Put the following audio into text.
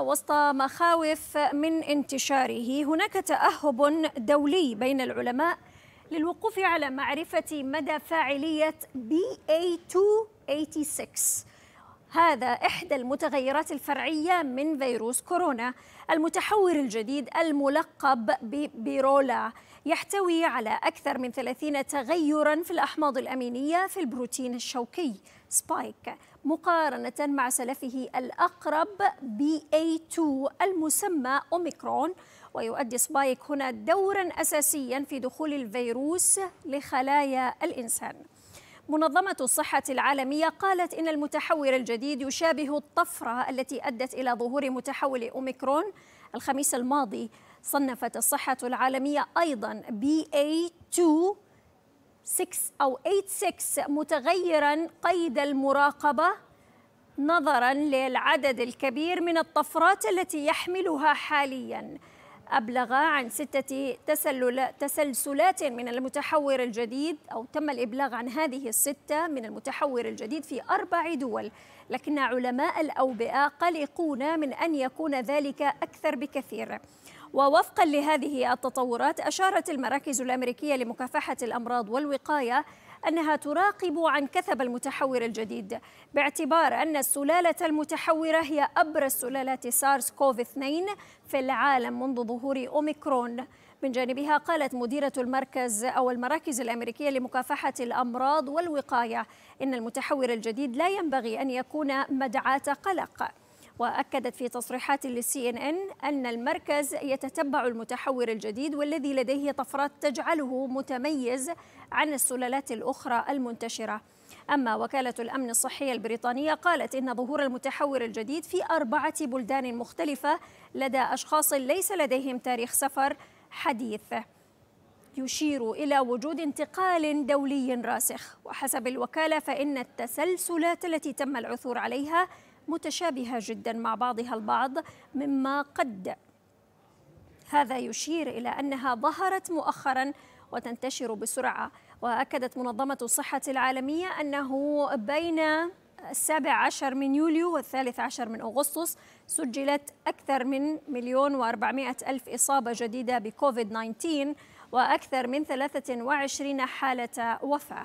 وسط مخاوف من انتشاره هناك تأهب دولي بين العلماء للوقوف على معرفة مدى فاعلية BA286 هذا إحدى المتغيرات الفرعية من فيروس كورونا المتحور الجديد الملقب ببيرولا يحتوي على أكثر من 30 تغيرا في الأحماض الأمينية في البروتين الشوكي سبايك مقارنة مع سلفه الاقرب بي اي BA2 المسمى أوميكرون ويؤدي سبايك هنا دورا أساسيا في دخول الفيروس لخلايا الإنسان منظمة الصحة العالمية قالت إن المتحور الجديد يشابه الطفرة التي أدت إلى ظهور متحول أوميكرون الخميس الماضي صنفت الصحة العالمية أيضا BA2 6 أو 86 متغيرا قيد المراقبة نظرا للعدد الكبير من الطفرات التي يحملها حالياً أبلغ عن ستة تسلل تسلسلات من المتحور الجديد أو تم الإبلاغ عن هذه الستة من المتحور الجديد في أربع دول لكن علماء الأوبئة قلقون من أن يكون ذلك أكثر بكثير ووفقا لهذه التطورات أشارت المراكز الأمريكية لمكافحة الأمراض والوقاية أنها تراقب عن كثب المتحور الجديد باعتبار أن السلالة المتحورة هي أبرز سلالات سارس كوف 2 في العالم منذ ظهور أوميكرون من جانبها قالت مديرة المركز أو المراكز الأمريكية لمكافحة الأمراض والوقاية إن المتحور الجديد لا ينبغي أن يكون مدعاة قلق وأكدت في تصريحات للسي إن إن أن المركز يتتبع المتحور الجديد والذي لديه طفرات تجعله متميز عن السلالات الأخرى المنتشرة أما وكالة الأمن الصحي البريطانية قالت إن ظهور المتحور الجديد في أربعة بلدان مختلفة لدى أشخاص ليس لديهم تاريخ سفر حديث يشير إلى وجود انتقال دولي راسخ وحسب الوكالة فإن التسلسلات التي تم العثور عليها متشابهة جدا مع بعضها البعض مما قد هذا يشير إلى أنها ظهرت مؤخرا وتنتشر بسرعة وأكدت منظمة الصحة العالمية أنه بين السابع عشر من يوليو والثالث عشر من أغسطس سجلت أكثر من مليون وأربعمائة ألف إصابة جديدة بكوفيد 19 وأكثر من 23 حالة وفاة